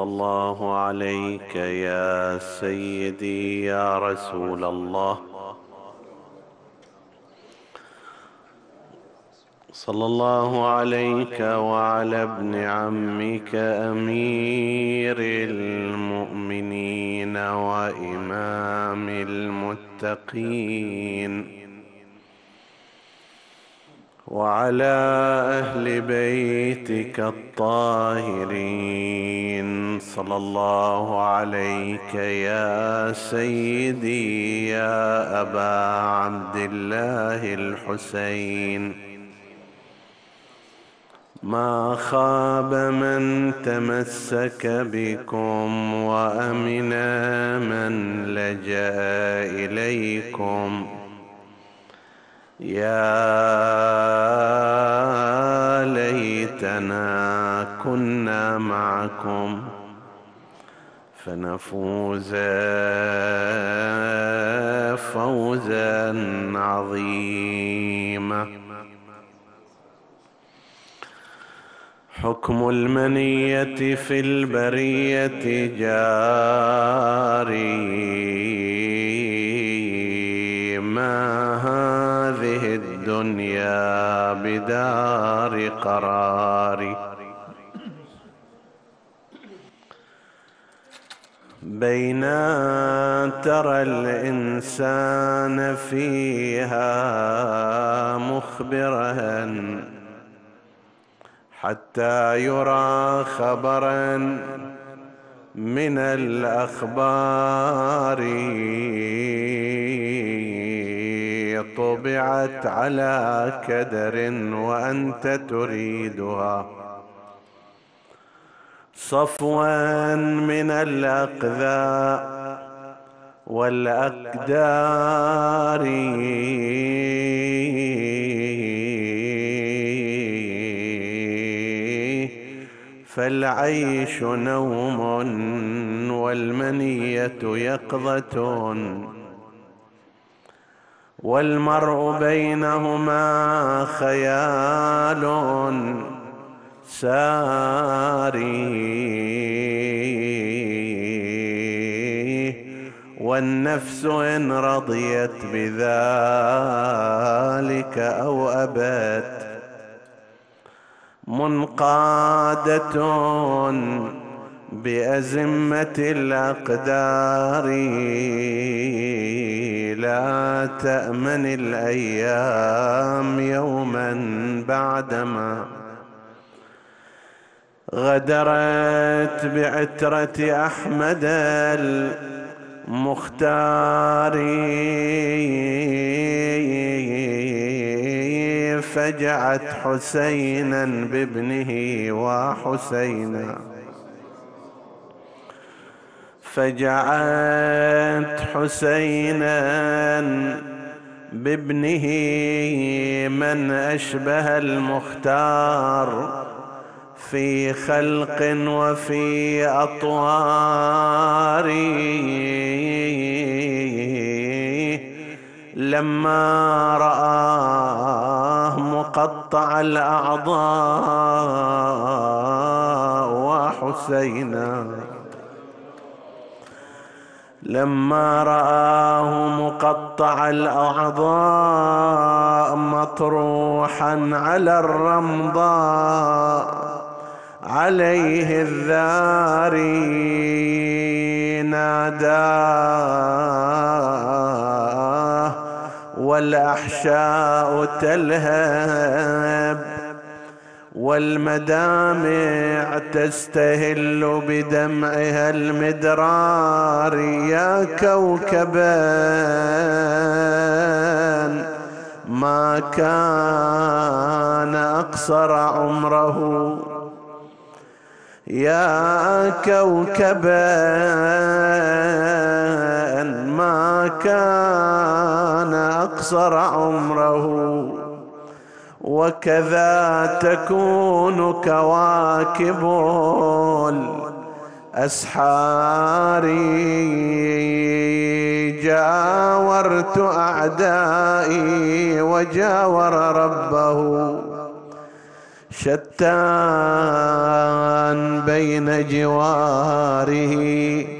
صلى الله عليك يا سيدي يا رسول الله صلى الله عليك وعلى ابن عمك امير المؤمنين وامام المتقين وعلى اهل بيتك الطاهرين صلى الله عليك يا سيدي يا ابا عبد الله الحسين ما خاب من تمسك بكم وامن من لجا اليكم يا ليتنا كنا معكم فنفوز فوزا عظيما حكم المنيه في البريه جاري ماها الدنيا بدار قرار بين ترى الانسان فيها مخبرا حتى يرى خبرا من الاخبار طبعت على كدر وانت تريدها صفوا من الاقذاء والاقدار فالعيش نوم والمنيه يقظه والمرء بينهما خيال ساري والنفس ان رضيت بذلك او ابت منقاده بأزمة الأقدار لا تأمن الأيام يوما بعدما غدرت بعترة أحمد المختار فجعت حسينا بابنه وحسينا فجعلت حسينا بابنه من اشبه المختار في خلق وفي اطوار لما رآه مقطع الأعضاء وحسينا لما رآه مقطع الأعضاء مطروحا على الرمضاء عليه الذاري ناداه والأحشاء تلهب والمدامع تستهل بدمعها المدرار يا كوكبان ما كان اقصر عمره يا كوكبان ما كان اقصر عمره وكذا تكون كواكب الأسحار جاورت أعدائي وجاور ربه شتان بين جواره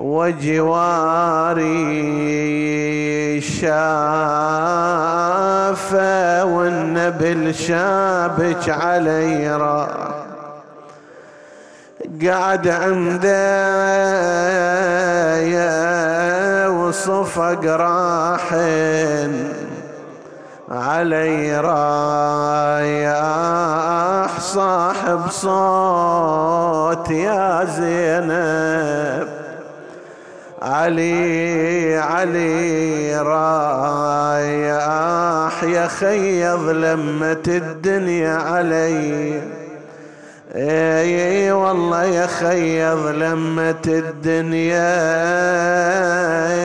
وجواري شافة والنبل شابك علي رأى قعد عندي وصفق راح علي رايح صاحب صوت يا زينب علي علي رايح آه، يا خي ظلمت الدنيا علي اي والله يا خي ظلمت الدنيا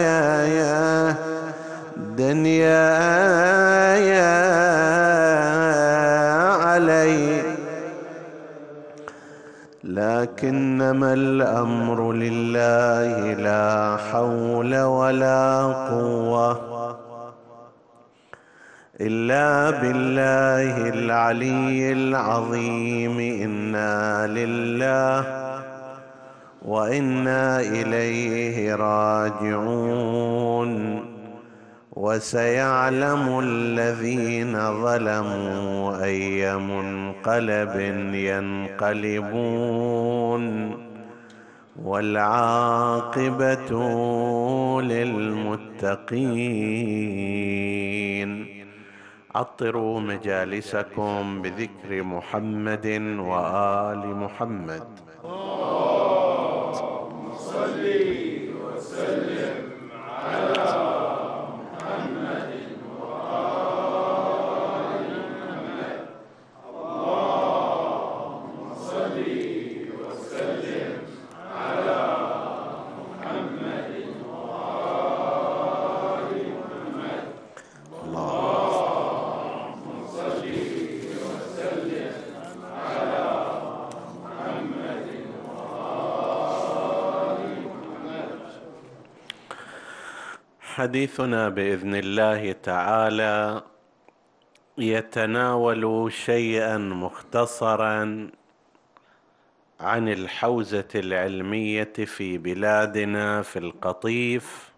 يا يا دنيا يا ولكنما الامر لله لا حول ولا قوه الا بالله العلي العظيم انا لله وانا اليه راجعون وسيعلم الذين ظلموا اي منقلب ينقلبون والعاقبه للمتقين عطروا مجالسكم بذكر محمد وال محمد صلي وسلم على Amen. حديثنا باذن الله تعالى يتناول شيئا مختصرا عن الحوزه العلميه في بلادنا في القطيف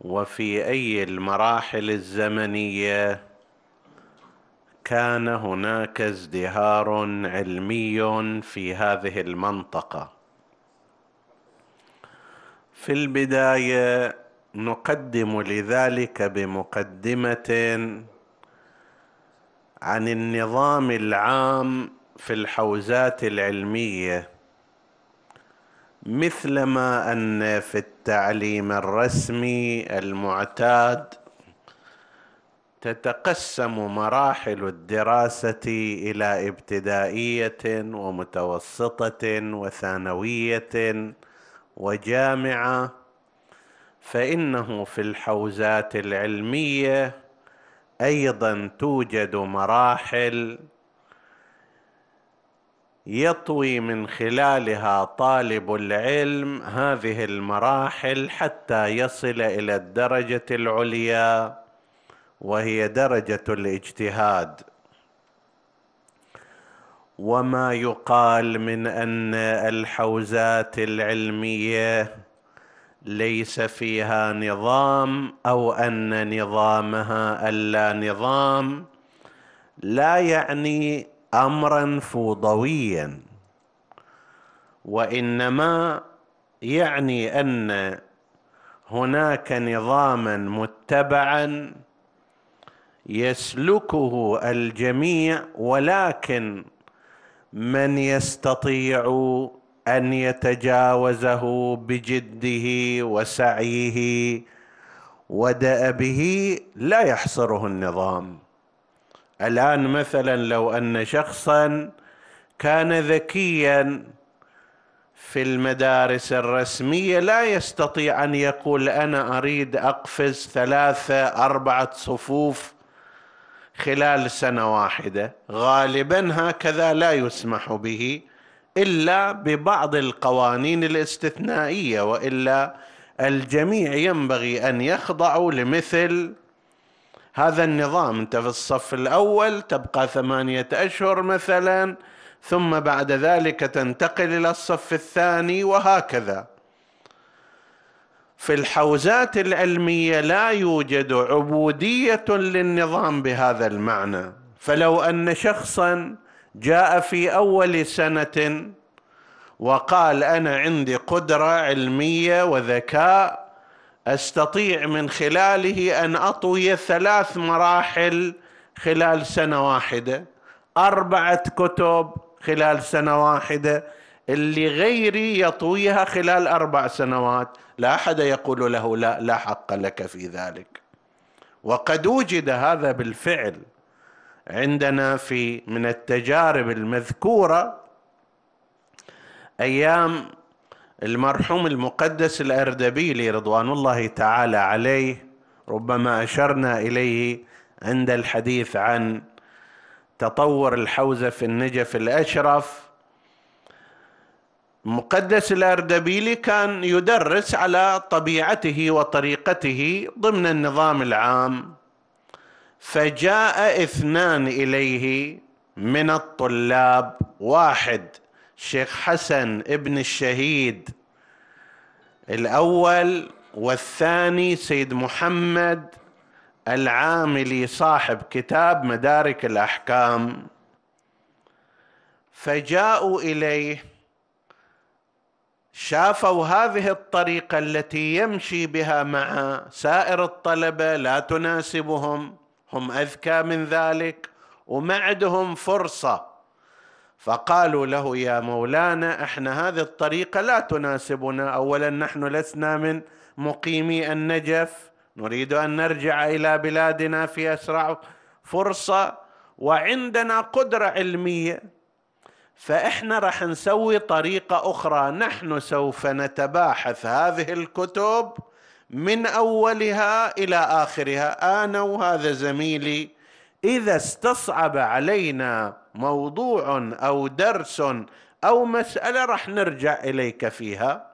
وفي اي المراحل الزمنيه كان هناك ازدهار علمي في هذه المنطقه في البدايه نقدم لذلك بمقدمه عن النظام العام في الحوزات العلميه مثلما ان في التعليم الرسمي المعتاد تتقسم مراحل الدراسه الى ابتدائيه ومتوسطه وثانويه وجامعه فانه في الحوزات العلميه ايضا توجد مراحل يطوي من خلالها طالب العلم هذه المراحل حتى يصل الى الدرجه العليا وهي درجه الاجتهاد وما يقال من ان الحوزات العلميه ليس فيها نظام او ان نظامها الا نظام لا يعني امرا فوضويا وانما يعني ان هناك نظاما متبعا يسلكه الجميع ولكن من يستطيع ان يتجاوزه بجده وسعيه ودأبه لا يحصره النظام الان مثلا لو ان شخصا كان ذكيا في المدارس الرسميه لا يستطيع ان يقول انا اريد اقفز ثلاثه اربعه صفوف خلال سنه واحده غالبا هكذا لا يسمح به الا ببعض القوانين الاستثنائيه والا الجميع ينبغي ان يخضعوا لمثل هذا النظام انت في الصف الاول تبقى ثمانيه اشهر مثلا ثم بعد ذلك تنتقل الى الصف الثاني وهكذا في الحوزات العلميه لا يوجد عبوديه للنظام بهذا المعنى فلو ان شخصا جاء في اول سنه وقال انا عندي قدره علميه وذكاء استطيع من خلاله ان اطوي ثلاث مراحل خلال سنه واحده اربعه كتب خلال سنه واحده اللي غيري يطويها خلال اربع سنوات لا احد يقول له لا لا حق لك في ذلك وقد وجد هذا بالفعل عندنا في من التجارب المذكوره ايام المرحوم المقدس الاردبيلي رضوان الله تعالى عليه ربما اشرنا اليه عند الحديث عن تطور الحوزه في النجف الاشرف مقدس الاردبيلي كان يدرس على طبيعته وطريقته ضمن النظام العام فجاء اثنان اليه من الطلاب واحد شيخ حسن ابن الشهيد الاول والثاني سيد محمد العاملي صاحب كتاب مدارك الاحكام فجاءوا اليه شافوا هذه الطريقه التي يمشي بها مع سائر الطلبه لا تناسبهم هم اذكى من ذلك وما عندهم فرصه فقالوا له يا مولانا احنا هذه الطريقه لا تناسبنا اولا نحن لسنا من مقيمي النجف نريد ان نرجع الى بلادنا في اسرع فرصه وعندنا قدره علميه فاحنا راح نسوي طريقه اخرى نحن سوف نتباحث هذه الكتب من اولها الى اخرها انا وهذا زميلي اذا استصعب علينا موضوع او درس او مساله راح نرجع اليك فيها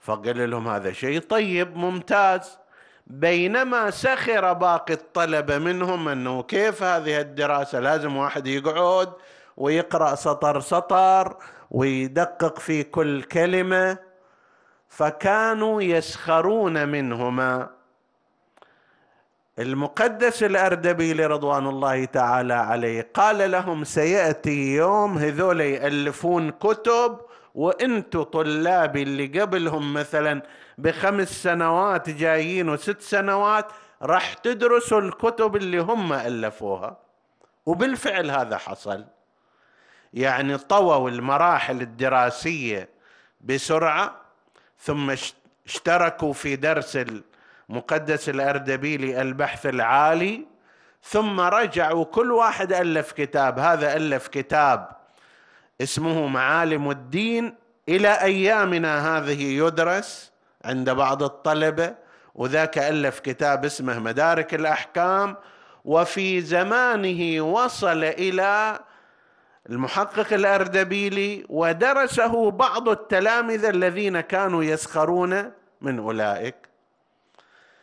فقال لهم هذا شيء طيب ممتاز بينما سخر باقي الطلبه منهم انه كيف هذه الدراسه لازم واحد يقعد ويقرا سطر سطر ويدقق في كل كلمه فكانوا يسخرون منهما المقدس الاردبيلي رضوان الله تعالى عليه قال لهم سياتي يوم هذول يالفون كتب وانتو طلابي اللي قبلهم مثلا بخمس سنوات جايين وست سنوات راح تدرسوا الكتب اللي هم الفوها وبالفعل هذا حصل يعني طووا المراحل الدراسيه بسرعه ثم اشتركوا في درس المقدس الاردبيلي البحث العالي ثم رجعوا كل واحد الف كتاب هذا الف كتاب اسمه معالم الدين الى ايامنا هذه يدرس عند بعض الطلبه وذاك الف كتاب اسمه مدارك الاحكام وفي زمانه وصل الى المحقق الاردبيلي ودرسه بعض التلامذه الذين كانوا يسخرون من اولئك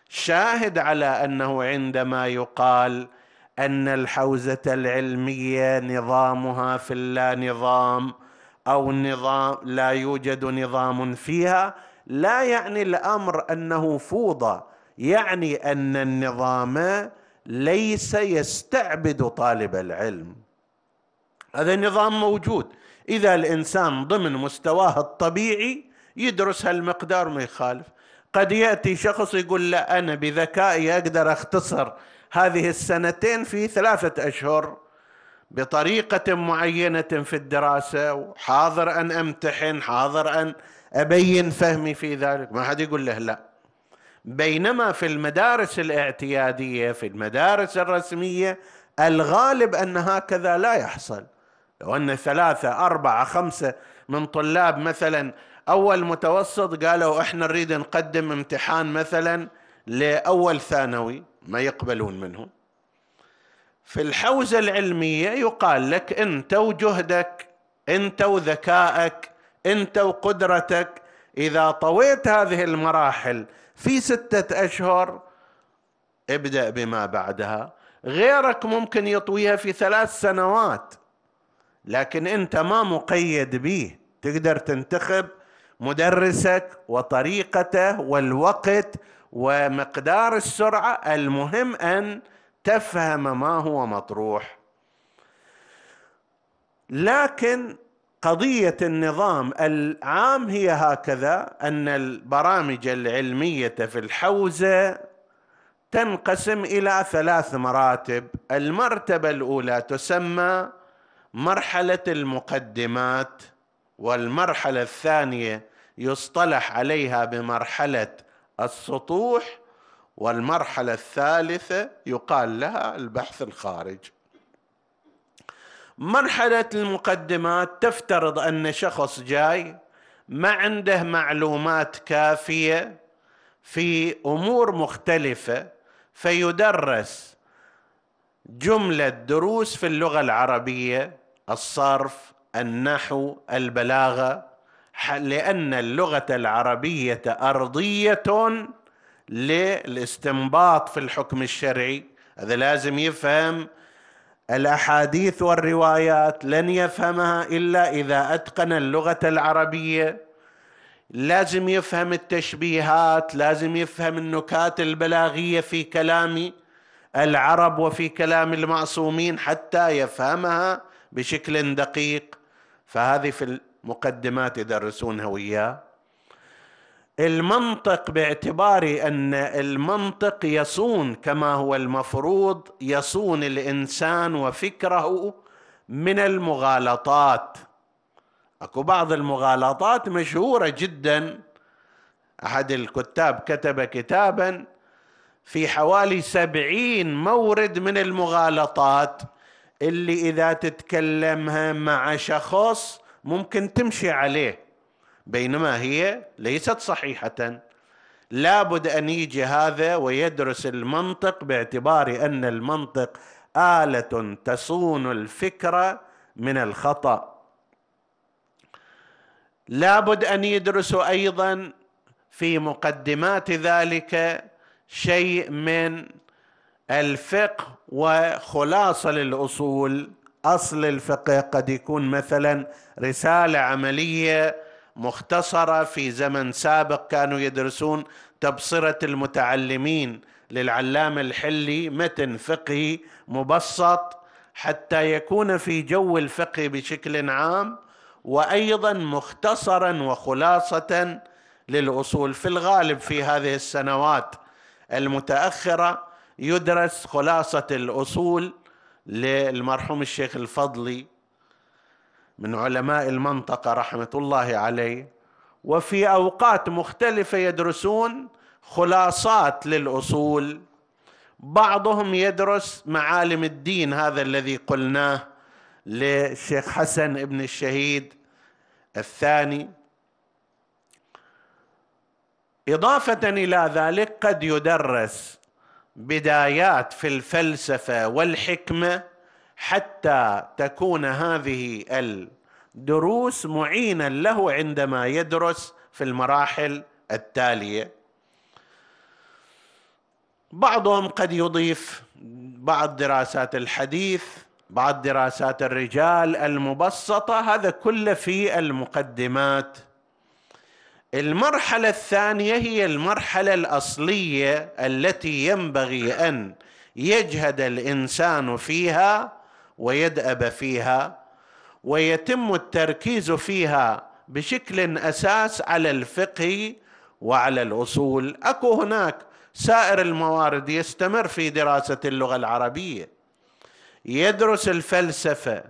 شاهد على انه عندما يقال ان الحوزه العلميه نظامها في اللا نظام او نظام لا يوجد نظام فيها لا يعني الامر انه فوضى يعني ان النظام ليس يستعبد طالب العلم هذا النظام موجود إذا الإنسان ضمن مستواه الطبيعي يدرس هالمقدار ما يخالف قد يأتي شخص يقول لا أنا بذكائي أقدر أختصر هذه السنتين في ثلاثة أشهر بطريقة معينة في الدراسة وحاضر أن أمتحن حاضر أن أبين فهمي في ذلك ما حد يقول له لا بينما في المدارس الاعتيادية في المدارس الرسمية الغالب أن هكذا لا يحصل لو أن ثلاثة أربعة خمسة من طلاب مثلا أول متوسط قالوا إحنا نريد نقدم امتحان مثلا لأول ثانوي ما يقبلون منهم في الحوزة العلمية يقال لك أنت وجهدك أنت وذكائك أنت وقدرتك إذا طويت هذه المراحل في ستة أشهر ابدأ بما بعدها غيرك ممكن يطويها في ثلاث سنوات لكن انت ما مقيد به تقدر تنتخب مدرسك وطريقته والوقت ومقدار السرعه المهم ان تفهم ما هو مطروح لكن قضيه النظام العام هي هكذا ان البرامج العلميه في الحوزه تنقسم الى ثلاث مراتب المرتبه الاولى تسمى مرحله المقدمات والمرحله الثانيه يصطلح عليها بمرحله السطوح والمرحله الثالثه يقال لها البحث الخارج مرحله المقدمات تفترض ان شخص جاي ما عنده معلومات كافيه في امور مختلفه فيدرس جمله دروس في اللغه العربيه الصرف النحو البلاغه لان اللغه العربيه ارضيه للاستنباط في الحكم الشرعي هذا لازم يفهم الاحاديث والروايات لن يفهمها الا اذا اتقن اللغه العربيه لازم يفهم التشبيهات لازم يفهم النكات البلاغيه في كلام العرب وفي كلام المعصومين حتى يفهمها بشكل دقيق فهذه في المقدمات يدرسونها وياه المنطق باعتبار ان المنطق يصون كما هو المفروض يصون الانسان وفكره من المغالطات اكو بعض المغالطات مشهوره جدا احد الكتاب كتب كتابا في حوالي سبعين مورد من المغالطات اللي اذا تتكلمها مع شخص ممكن تمشي عليه بينما هي ليست صحيحه لابد ان يجي هذا ويدرس المنطق باعتبار ان المنطق اله تصون الفكره من الخطا لابد ان يدرسوا ايضا في مقدمات ذلك شيء من الفقه وخلاصه للاصول اصل الفقه قد يكون مثلا رساله عمليه مختصره في زمن سابق كانوا يدرسون تبصره المتعلمين للعلامه الحلي متن فقهي مبسط حتى يكون في جو الفقه بشكل عام وايضا مختصرا وخلاصه للاصول في الغالب في هذه السنوات المتاخره يدرس خلاصة الأصول للمرحوم الشيخ الفضلي من علماء المنطقة رحمة الله عليه وفي أوقات مختلفة يدرسون خلاصات للأصول بعضهم يدرس معالم الدين هذا الذي قلناه للشيخ حسن ابن الشهيد الثاني إضافة إلى ذلك قد يدرس بدايات في الفلسفه والحكمه حتى تكون هذه الدروس معينا له عندما يدرس في المراحل التاليه بعضهم قد يضيف بعض دراسات الحديث بعض دراسات الرجال المبسطه هذا كله في المقدمات المرحله الثانيه هي المرحله الاصليه التي ينبغي ان يجهد الانسان فيها ويدأب فيها ويتم التركيز فيها بشكل اساس على الفقه وعلى الاصول اكو هناك سائر الموارد يستمر في دراسه اللغه العربيه يدرس الفلسفه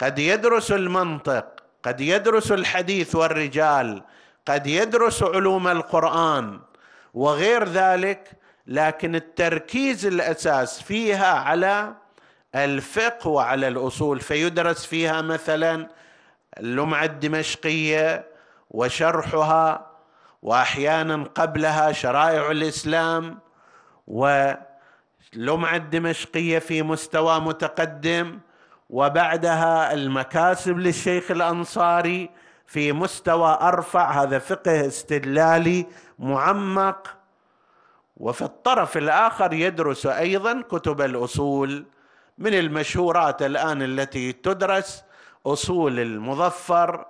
قد يدرس المنطق قد يدرس الحديث والرجال قد يدرس علوم القران وغير ذلك لكن التركيز الاساس فيها على الفقه وعلى الاصول فيدرس فيها مثلا اللمعه الدمشقيه وشرحها واحيانا قبلها شرائع الاسلام ولمعه الدمشقيه في مستوى متقدم وبعدها المكاسب للشيخ الانصاري في مستوى ارفع هذا فقه استدلالي معمق وفي الطرف الاخر يدرس ايضا كتب الاصول من المشهورات الان التي تدرس اصول المظفر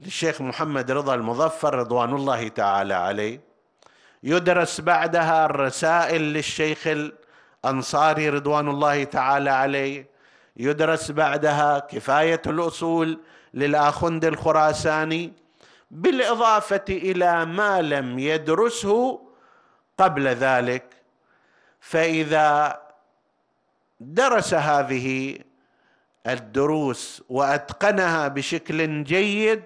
للشيخ محمد رضا المظفر رضوان الله تعالى عليه يدرس بعدها الرسائل للشيخ الانصاري رضوان الله تعالى عليه يدرس بعدها كفايه الاصول للاخند الخراساني بالاضافه الى ما لم يدرسه قبل ذلك فاذا درس هذه الدروس واتقنها بشكل جيد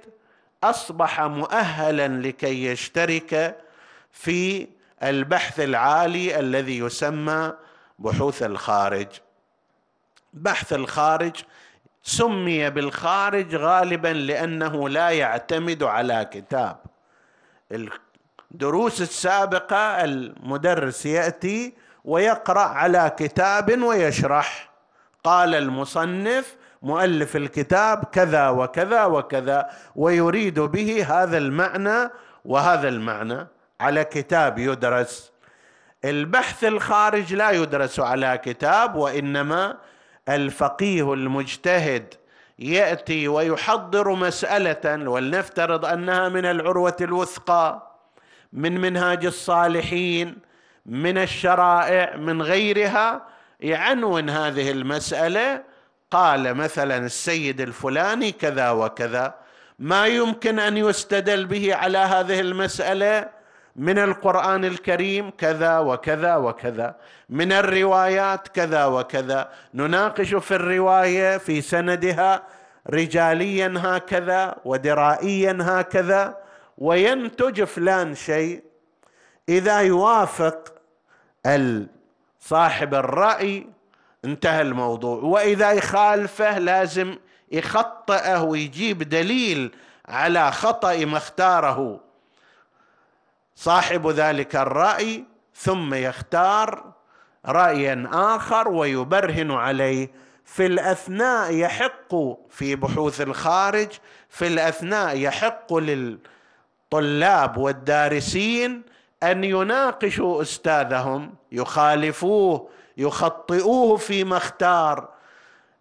اصبح مؤهلا لكي يشترك في البحث العالي الذي يسمى بحوث الخارج بحث الخارج سمي بالخارج غالبا لانه لا يعتمد على كتاب الدروس السابقه المدرس ياتي ويقرا على كتاب ويشرح قال المصنف مؤلف الكتاب كذا وكذا وكذا ويريد به هذا المعنى وهذا المعنى على كتاب يدرس البحث الخارج لا يدرس على كتاب وانما الفقيه المجتهد ياتي ويحضر مساله ولنفترض انها من العروه الوثقى من منهاج الصالحين من الشرائع من غيرها يعنون هذه المساله قال مثلا السيد الفلاني كذا وكذا ما يمكن ان يستدل به على هذه المساله من القران الكريم كذا وكذا وكذا من الروايات كذا وكذا نناقش في الروايه في سندها رجاليا هكذا ودرائيا هكذا وينتج فلان شيء اذا يوافق صاحب الراي انتهى الموضوع واذا يخالفه لازم يخطئه ويجيب دليل على خطا ما اختاره صاحب ذلك الراي ثم يختار رايا اخر ويبرهن عليه في الاثناء يحق في بحوث الخارج في الاثناء يحق للطلاب والدارسين ان يناقشوا استاذهم يخالفوه يخطئوه فيما اختار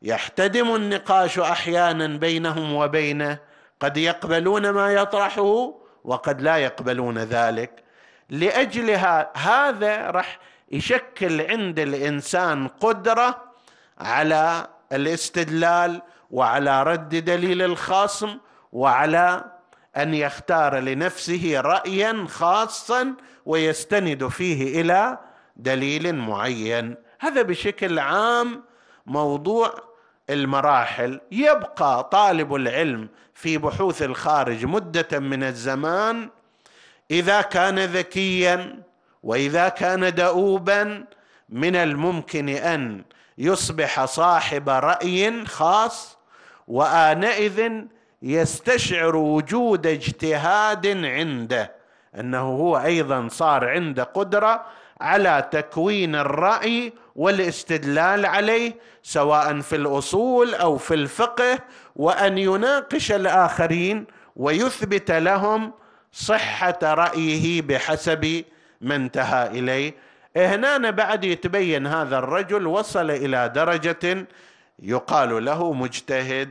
يحتدم النقاش احيانا بينهم وبينه قد يقبلون ما يطرحه وقد لا يقبلون ذلك لاجلها هذا راح يشكل عند الانسان قدره على الاستدلال وعلى رد دليل الخصم وعلى ان يختار لنفسه رايا خاصا ويستند فيه الى دليل معين هذا بشكل عام موضوع المراحل يبقى طالب العلم في بحوث الخارج مده من الزمان اذا كان ذكيا واذا كان دؤوبا من الممكن ان يصبح صاحب راي خاص وانئذ يستشعر وجود اجتهاد عنده انه هو ايضا صار عنده قدره على تكوين الراي والاستدلال عليه سواء في الاصول او في الفقه وان يناقش الاخرين ويثبت لهم صحه رايه بحسب ما انتهى اليه هنا بعد يتبين هذا الرجل وصل الى درجه يقال له مجتهد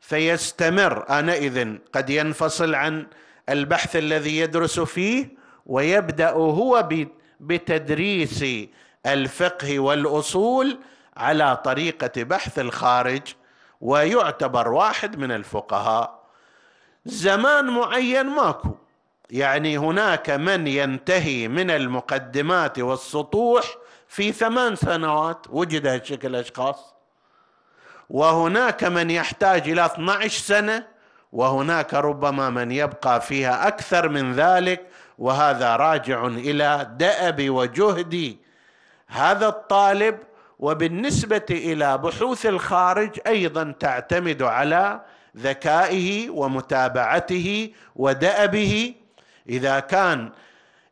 فيستمر انئذ قد ينفصل عن البحث الذي يدرس فيه ويبدا هو بتدريس الفقه والاصول على طريقه بحث الخارج ويعتبر واحد من الفقهاء زمان معين ماكو يعني هناك من ينتهي من المقدمات والسطوح في ثمان سنوات وجد هالشكل اشخاص وهناك من يحتاج الى 12 سنه وهناك ربما من يبقى فيها اكثر من ذلك وهذا راجع الى دأب وجهدي هذا الطالب وبالنسبه الى بحوث الخارج ايضا تعتمد على ذكائه ومتابعته ودأبه اذا كان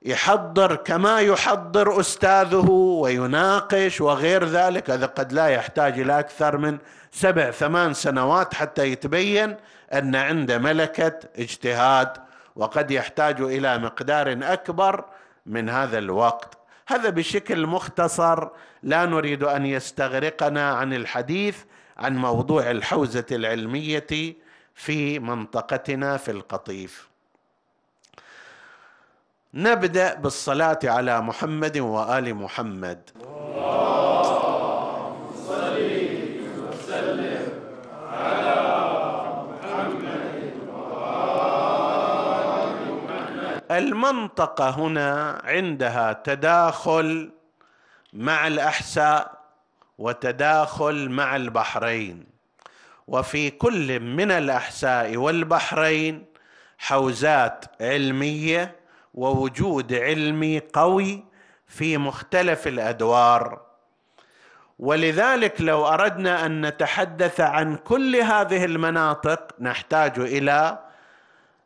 يحضر كما يحضر استاذه ويناقش وغير ذلك هذا قد لا يحتاج الى اكثر من سبع ثمان سنوات حتى يتبين ان عنده ملكه اجتهاد وقد يحتاج الى مقدار اكبر من هذا الوقت هذا بشكل مختصر لا نريد ان يستغرقنا عن الحديث عن موضوع الحوزه العلميه في منطقتنا في القطيف نبدا بالصلاه على محمد وال محمد المنطقة هنا عندها تداخل مع الاحساء وتداخل مع البحرين وفي كل من الاحساء والبحرين حوزات علميه ووجود علمي قوي في مختلف الادوار ولذلك لو اردنا ان نتحدث عن كل هذه المناطق نحتاج الى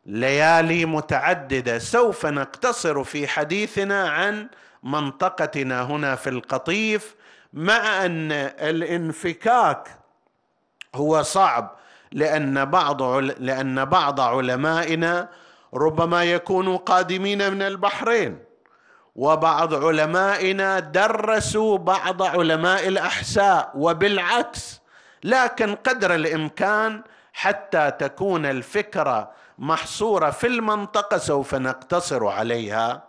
ليالي متعدده سوف نقتصر في حديثنا عن منطقتنا هنا في القطيف مع ان الانفكاك هو صعب لان بعض لان بعض علمائنا ربما يكونوا قادمين من البحرين وبعض علمائنا درسوا بعض علماء الاحساء وبالعكس لكن قدر الامكان حتى تكون الفكره محصوره في المنطقه سوف نقتصر عليها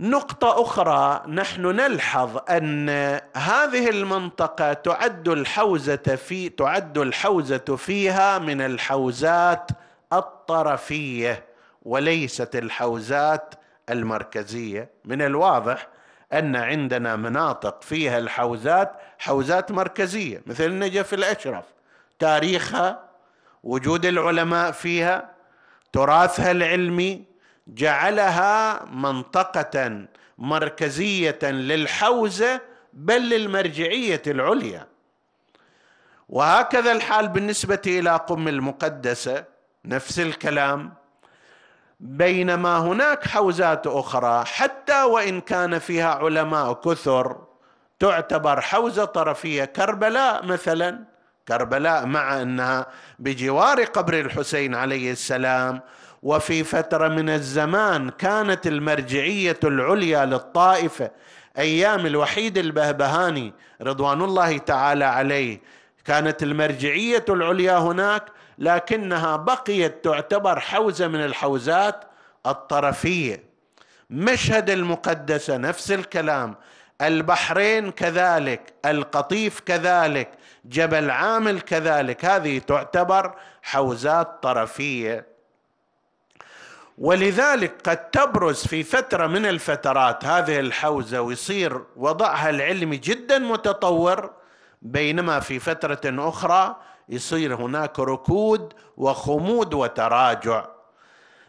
نقطه اخرى نحن نلحظ ان هذه المنطقه تعد الحوزه في تعد الحوزه فيها من الحوزات الطرفيه وليست الحوزات المركزيه من الواضح ان عندنا مناطق فيها الحوزات حوزات مركزيه مثل النجف الاشرف تاريخها وجود العلماء فيها تراثها العلمي جعلها منطقه مركزيه للحوزه بل للمرجعيه العليا وهكذا الحال بالنسبه الى قم المقدسه نفس الكلام بينما هناك حوزات اخرى حتى وان كان فيها علماء كثر تعتبر حوزه طرفيه كربلاء مثلا كربلاء مع انها بجوار قبر الحسين عليه السلام وفي فتره من الزمان كانت المرجعيه العليا للطائفه ايام الوحيد البهبهاني رضوان الله تعالى عليه كانت المرجعيه العليا هناك لكنها بقيت تعتبر حوزه من الحوزات الطرفيه مشهد المقدسه نفس الكلام البحرين كذلك القطيف كذلك جبل عامل كذلك هذه تعتبر حوزات طرفيه ولذلك قد تبرز في فتره من الفترات هذه الحوزه ويصير وضعها العلمي جدا متطور بينما في فتره اخرى يصير هناك ركود وخمود وتراجع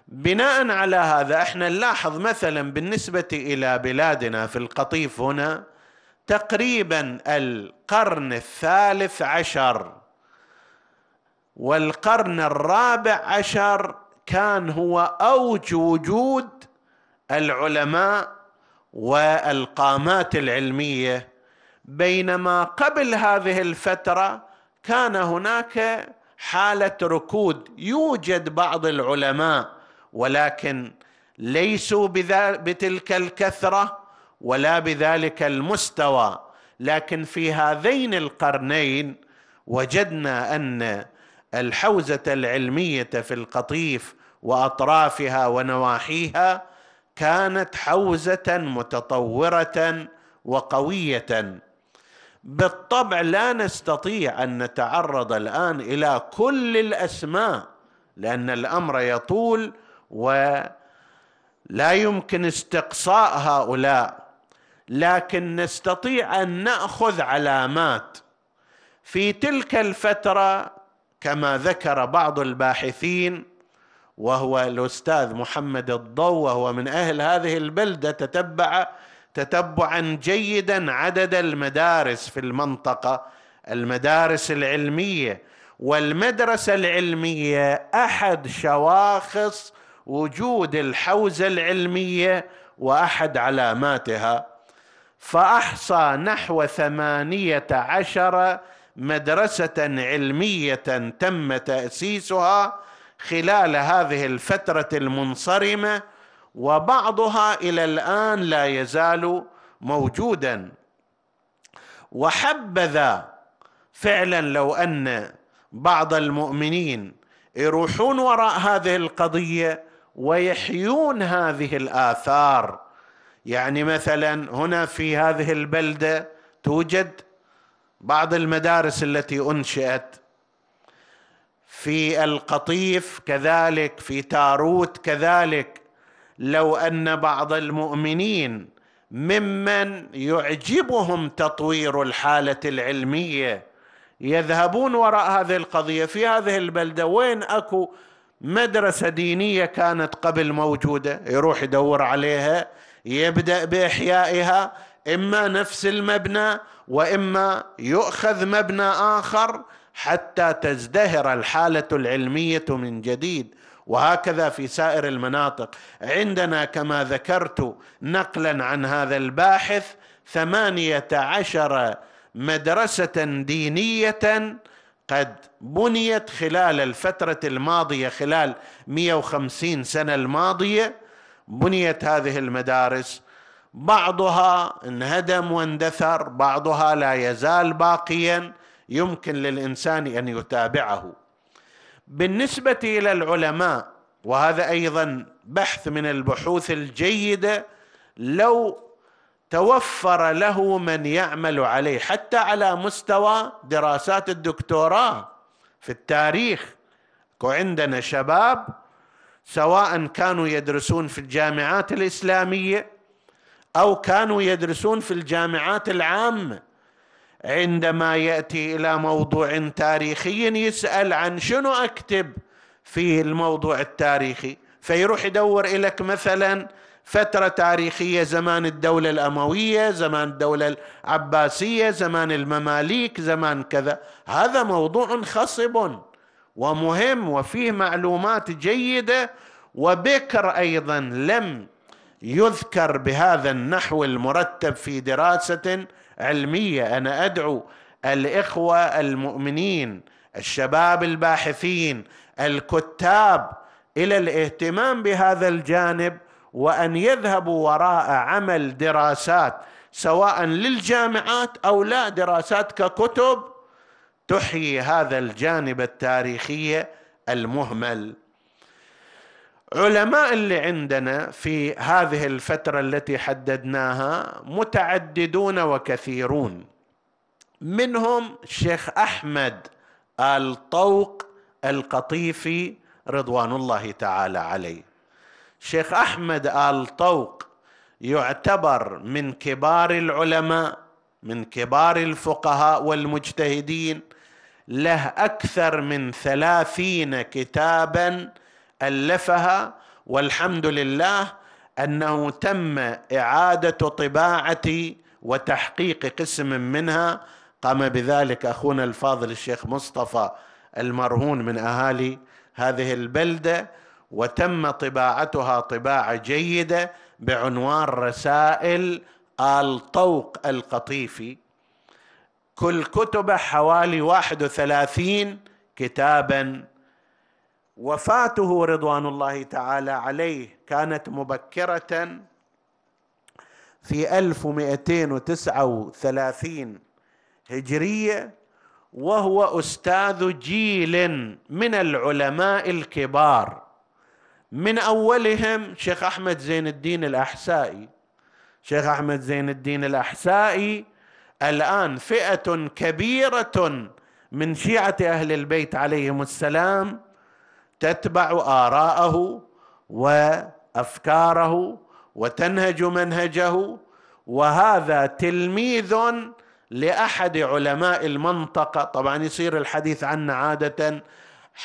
بناء على هذا احنا نلاحظ مثلا بالنسبه الى بلادنا في القطيف هنا تقريبا القرن الثالث عشر والقرن الرابع عشر كان هو اوج وجود العلماء والقامات العلميه بينما قبل هذه الفتره كان هناك حاله ركود يوجد بعض العلماء ولكن ليسوا بتلك الكثره ولا بذلك المستوى لكن في هذين القرنين وجدنا ان الحوزه العلميه في القطيف واطرافها ونواحيها كانت حوزه متطوره وقويه بالطبع لا نستطيع ان نتعرض الان الى كل الاسماء لان الامر يطول ولا يمكن استقصاء هؤلاء لكن نستطيع ان ناخذ علامات في تلك الفتره كما ذكر بعض الباحثين وهو الاستاذ محمد الضو وهو من اهل هذه البلده تتبع تتبعا جيدا عدد المدارس في المنطقه المدارس العلميه والمدرسه العلميه احد شواخص وجود الحوزه العلميه واحد علاماتها فأحصى نحو ثمانية عشر مدرسة علمية تم تأسيسها خلال هذه الفترة المنصرمة وبعضها إلى الآن لا يزال موجودا وحبذا فعلا لو أن بعض المؤمنين يروحون وراء هذه القضيه ويحيون هذه الاثار يعني مثلا هنا في هذه البلده توجد بعض المدارس التي انشئت في القطيف كذلك في تاروت كذلك لو ان بعض المؤمنين ممن يعجبهم تطوير الحاله العلميه يذهبون وراء هذه القضيه في هذه البلده وين اكو مدرسه دينيه كانت قبل موجوده يروح يدور عليها يبدا باحيائها اما نفس المبنى واما يؤخذ مبنى اخر حتى تزدهر الحاله العلميه من جديد وهكذا في سائر المناطق عندنا كما ذكرت نقلا عن هذا الباحث ثمانيه عشر مدرسه دينيه قد بنيت خلال الفترة الماضية خلال 150 سنة الماضية بنيت هذه المدارس بعضها انهدم واندثر بعضها لا يزال باقيا يمكن للانسان ان يتابعه بالنسبه الى العلماء وهذا ايضا بحث من البحوث الجيده لو توفر له من يعمل عليه حتى على مستوى دراسات الدكتوراه في التاريخ عندنا شباب سواء كانوا يدرسون في الجامعات الاسلاميه او كانوا يدرسون في الجامعات العامه عندما ياتي الى موضوع تاريخي يسال عن شنو اكتب في الموضوع التاريخي فيروح يدور لك مثلا فتره تاريخيه زمان الدوله الامويه زمان الدوله العباسيه زمان المماليك زمان كذا هذا موضوع خصب ومهم وفيه معلومات جيده وبكر ايضا لم يذكر بهذا النحو المرتب في دراسه علميه انا ادعو الاخوه المؤمنين الشباب الباحثين الكتاب الى الاهتمام بهذا الجانب وان يذهبوا وراء عمل دراسات سواء للجامعات او لا دراسات ككتب تحيي هذا الجانب التاريخي المهمل علماء اللي عندنا في هذه الفتره التي حددناها متعددون وكثيرون منهم الشيخ احمد الطوق القطيفي رضوان الله تعالى عليه الشيخ احمد ال طوق يعتبر من كبار العلماء من كبار الفقهاء والمجتهدين له اكثر من ثلاثين كتابا الفها والحمد لله انه تم اعاده طباعه وتحقيق قسم منها قام بذلك اخونا الفاضل الشيخ مصطفى المرهون من اهالي هذه البلده وتم طباعتها طباعه جيده بعنوان رسائل ال طوق القطيفي كل كتبه حوالي 31 كتابا وفاته رضوان الله تعالى عليه كانت مبكرة في 1239 هجرية وهو أستاذ جيل من العلماء الكبار من أولهم شيخ أحمد زين الدين الأحسائي شيخ أحمد زين الدين الأحسائي الان فئه كبيره من شيعه اهل البيت عليهم السلام تتبع اراءه وافكاره وتنهج منهجه وهذا تلميذ لاحد علماء المنطقه طبعا يصير الحديث عنه عاده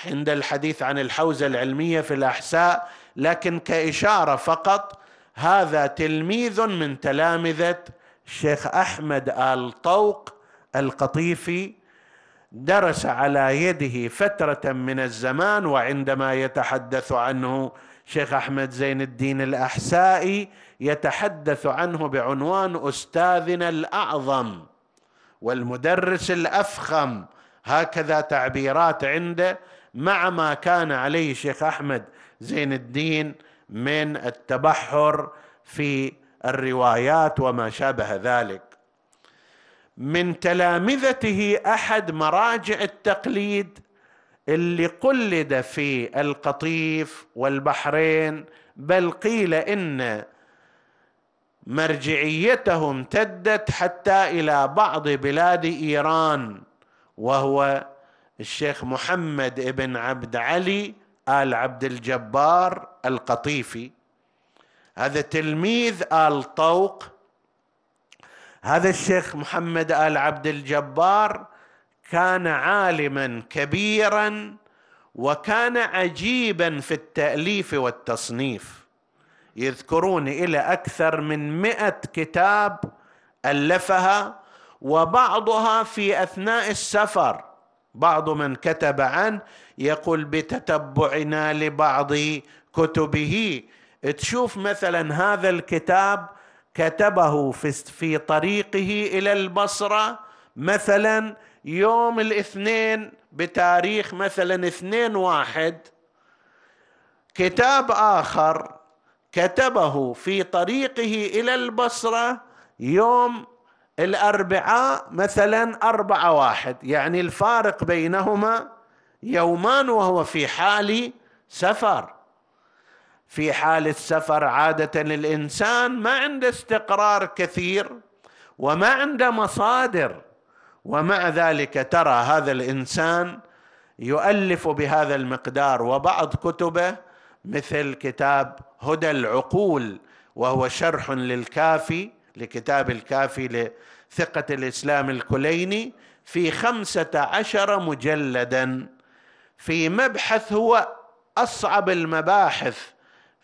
عند الحديث عن الحوزه العلميه في الاحساء لكن كاشاره فقط هذا تلميذ من تلامذه الشيخ احمد ال طوق القطيفي درس على يده فتره من الزمان وعندما يتحدث عنه شيخ احمد زين الدين الاحسائي يتحدث عنه بعنوان استاذنا الاعظم والمدرس الافخم هكذا تعبيرات عنده مع ما كان عليه شيخ احمد زين الدين من التبحر في الروايات وما شابه ذلك من تلامذته احد مراجع التقليد اللي قلد في القطيف والبحرين بل قيل ان مرجعيته امتدت حتى الى بعض بلاد ايران وهو الشيخ محمد بن عبد علي ال عبد الجبار القطيفي هذا تلميذ آل طوق هذا الشيخ محمد آل عبد الجبار كان عالما كبيرا وكان عجيبا في التأليف والتصنيف يذكرون إلى أكثر من مئة كتاب ألفها وبعضها في أثناء السفر بعض من كتب عنه يقول بتتبعنا لبعض كتبه تشوف مثلا هذا الكتاب كتبه في, في طريقه الى البصره مثلا يوم الاثنين بتاريخ مثلا اثنين واحد كتاب اخر كتبه في طريقه الى البصره يوم الاربعاء مثلا اربعه واحد يعني الفارق بينهما يومان وهو في حال سفر في حال السفر عاده الانسان ما عنده استقرار كثير وما عنده مصادر ومع ذلك ترى هذا الانسان يؤلف بهذا المقدار وبعض كتبه مثل كتاب هدى العقول وهو شرح للكافي لكتاب الكافي لثقة الإسلام الكليني في خمسة عشر مجلدا في مبحث هو أصعب المباحث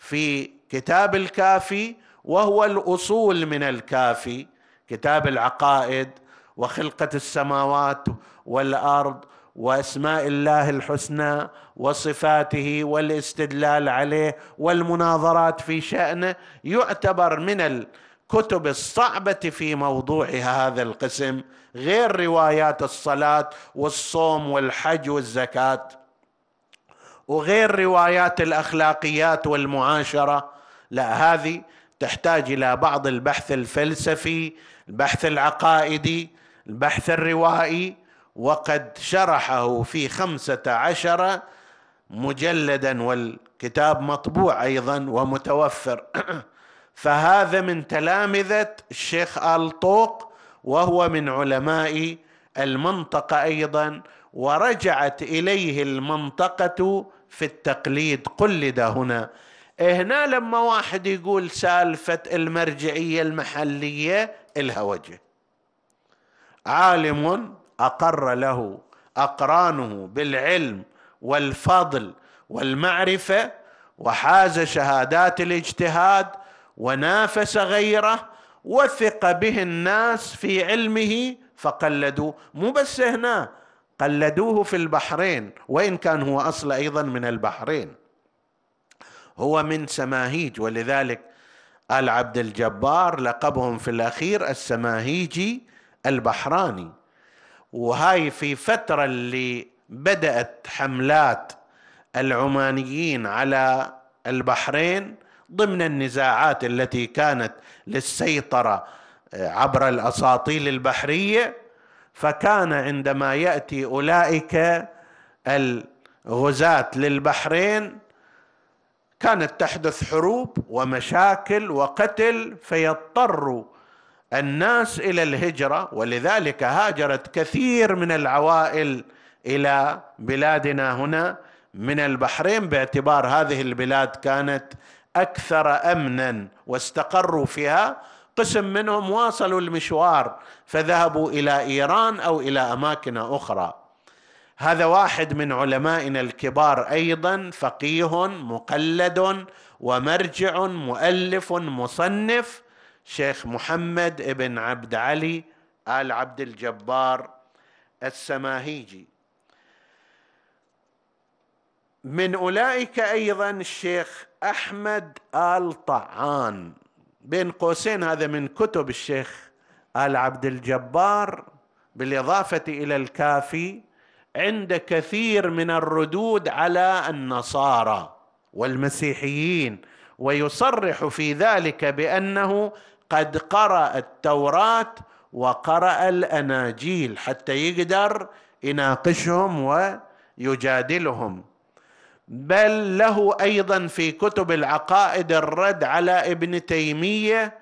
في كتاب الكافي وهو الاصول من الكافي كتاب العقائد وخلقه السماوات والارض واسماء الله الحسنى وصفاته والاستدلال عليه والمناظرات في شانه يعتبر من الكتب الصعبه في موضوعها هذا القسم غير روايات الصلاه والصوم والحج والزكاه وغير روايات الاخلاقيات والمعاشره لا هذه تحتاج الى بعض البحث الفلسفي البحث العقائدي البحث الروائي وقد شرحه في خمسه عشر مجلدا والكتاب مطبوع ايضا ومتوفر فهذا من تلامذه الشيخ الطوق وهو من علماء المنطقه ايضا ورجعت اليه المنطقه في التقليد قلد هنا إيه، هنا لما واحد يقول سالفه المرجعيه المحليه الها وجه عالم اقر له اقرانه بالعلم والفضل والمعرفه وحاز شهادات الاجتهاد ونافس غيره وثق به الناس في علمه فقلدوا مو بس هنا قلدوه في البحرين وان كان هو اصل ايضا من البحرين هو من سماهيج ولذلك ال عبد الجبار لقبهم في الاخير السماهيجي البحراني وهاي في فتره اللي بدات حملات العمانيين على البحرين ضمن النزاعات التي كانت للسيطره عبر الاساطيل البحريه فكان عندما ياتي اولئك الغزاة للبحرين كانت تحدث حروب ومشاكل وقتل فيضطر الناس الى الهجره ولذلك هاجرت كثير من العوائل الى بلادنا هنا من البحرين باعتبار هذه البلاد كانت اكثر امنا واستقروا فيها قسم منهم واصلوا المشوار فذهبوا الى ايران او الى اماكن اخرى هذا واحد من علمائنا الكبار ايضا فقيه مقلد ومرجع مؤلف مصنف شيخ محمد ابن عبد علي ال عبد الجبار السماهيجي من اولئك ايضا الشيخ احمد ال طعان بين قوسين هذا من كتب الشيخ آل عبد الجبار بالإضافة إلى الكافي عند كثير من الردود على النصارى والمسيحيين ويصرح في ذلك بأنه قد قرأ التوراة وقرأ الأناجيل حتى يقدر يناقشهم ويجادلهم بل له ايضا في كتب العقائد الرد على ابن تيميه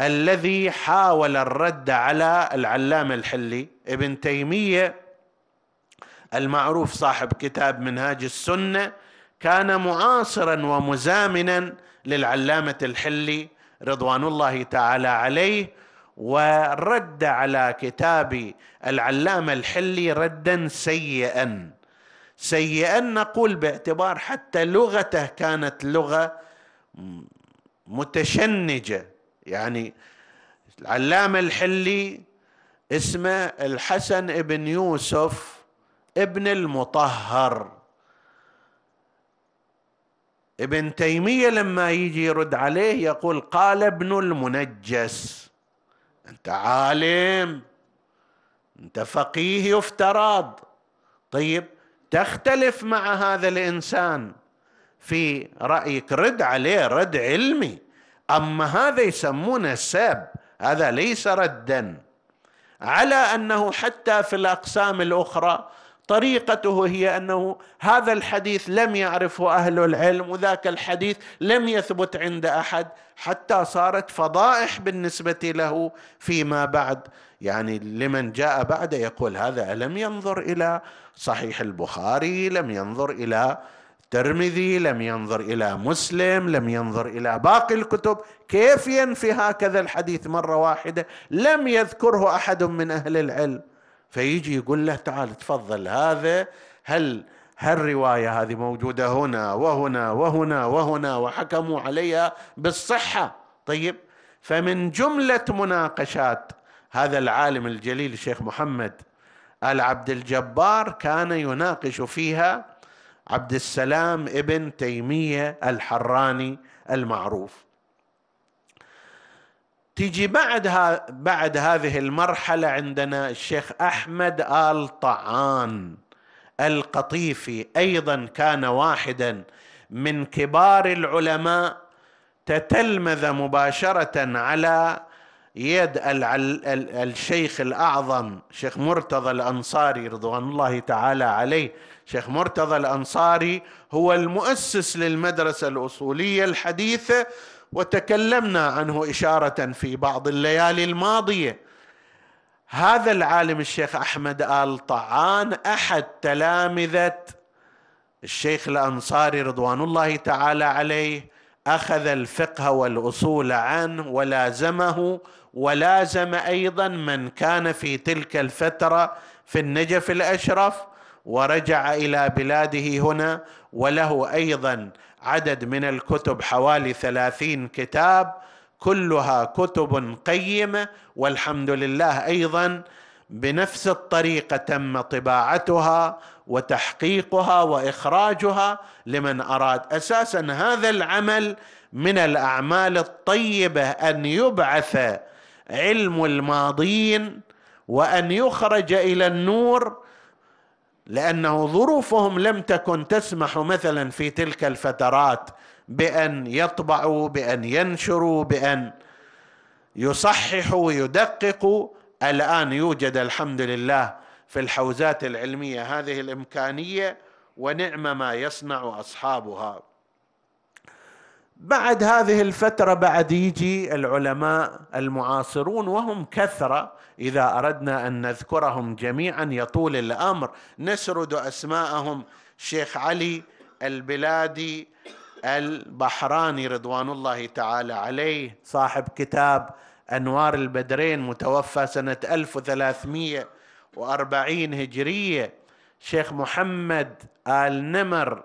الذي حاول الرد على العلامه الحلي ابن تيميه المعروف صاحب كتاب منهاج السنه كان معاصرا ومزامنا للعلامه الحلي رضوان الله تعالى عليه ورد على كتاب العلامه الحلي ردا سيئا سيئا نقول باعتبار حتى لغته كانت لغه متشنجه يعني العلامه الحلي اسمه الحسن ابن يوسف ابن المطهر ابن تيميه لما يجي يرد عليه يقول قال ابن المنجس انت عالم انت فقيه يفترض طيب تختلف مع هذا الانسان في رايك رد عليه رد علمي اما هذا يسمونه سب هذا ليس ردا على انه حتى في الاقسام الاخرى طريقته هي انه هذا الحديث لم يعرفه اهل العلم وذاك الحديث لم يثبت عند احد حتى صارت فضائح بالنسبه له فيما بعد يعني لمن جاء بعد يقول هذا لم ينظر إلى صحيح البخاري لم ينظر إلى ترمذي، لم ينظر إلى مسلم لم ينظر إلى باقي الكتب كيف ينفي هكذا الحديث مرة واحدة لم يذكره أحد من أهل العلم فيجي يقول له تعال تفضل هذا هل هالرواية هذه موجودة هنا وهنا وهنا وهنا وحكموا عليها بالصحة طيب فمن جملة مناقشات هذا العالم الجليل الشيخ محمد ال عبد الجبار كان يناقش فيها عبد السلام ابن تيميه الحراني المعروف تيجي بعد ها بعد هذه المرحله عندنا الشيخ احمد ال طعان القطيفي ايضا كان واحدا من كبار العلماء تتلمذ مباشره على يد الشيخ الأعظم شيخ مرتضى الأنصاري رضوان الله تعالى عليه شيخ مرتضى الأنصاري هو المؤسس للمدرسة الأصولية الحديثة وتكلمنا عنه إشارة في بعض الليالي الماضية هذا العالم الشيخ أحمد آل طعان أحد تلامذة الشيخ الأنصاري رضوان الله تعالى عليه أخذ الفقه والأصول عنه ولازمه ولازم ايضا من كان في تلك الفتره في النجف الاشرف ورجع الى بلاده هنا وله ايضا عدد من الكتب حوالي ثلاثين كتاب كلها كتب قيمه والحمد لله ايضا بنفس الطريقه تم طباعتها وتحقيقها واخراجها لمن اراد اساسا هذا العمل من الاعمال الطيبه ان يبعث علم الماضين وان يخرج الى النور لانه ظروفهم لم تكن تسمح مثلا في تلك الفترات بان يطبعوا بان ينشروا بان يصححوا يدققوا الان يوجد الحمد لله في الحوزات العلميه هذه الامكانيه ونعم ما يصنع اصحابها بعد هذه الفترة بعد يجي العلماء المعاصرون وهم كثرة إذا أردنا أن نذكرهم جميعا يطول الأمر نسرد أسماءهم شيخ علي البلادي البحراني رضوان الله تعالى عليه صاحب كتاب أنوار البدرين متوفى سنة 1340 هجرية شيخ محمد آل نمر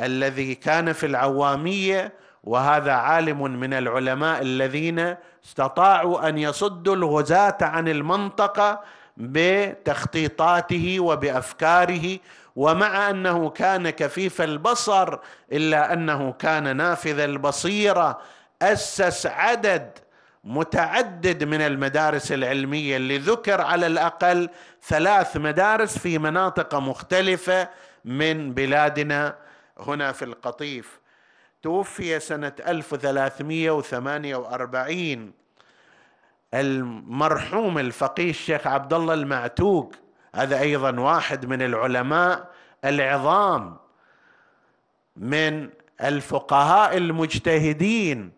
الذي كان في العواميه وهذا عالم من العلماء الذين استطاعوا ان يصدوا الغزاه عن المنطقه بتخطيطاته وبافكاره ومع انه كان كفيف البصر الا انه كان نافذ البصيره اسس عدد متعدد من المدارس العلميه اللي ذكر على الاقل ثلاث مدارس في مناطق مختلفه من بلادنا هنا في القطيف توفي سنة 1348 المرحوم الفقيه الشيخ عبد الله المعتوق هذا أيضا واحد من العلماء العظام من الفقهاء المجتهدين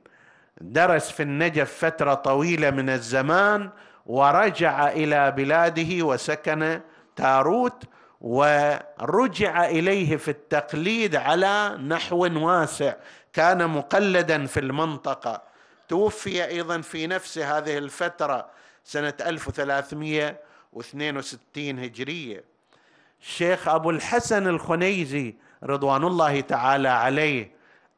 درس في النجف فترة طويلة من الزمان ورجع إلى بلاده وسكن تاروت ورجع اليه في التقليد على نحو واسع كان مقلدا في المنطقه توفي ايضا في نفس هذه الفتره سنه 1362 هجريه الشيخ ابو الحسن الخنيزي رضوان الله تعالى عليه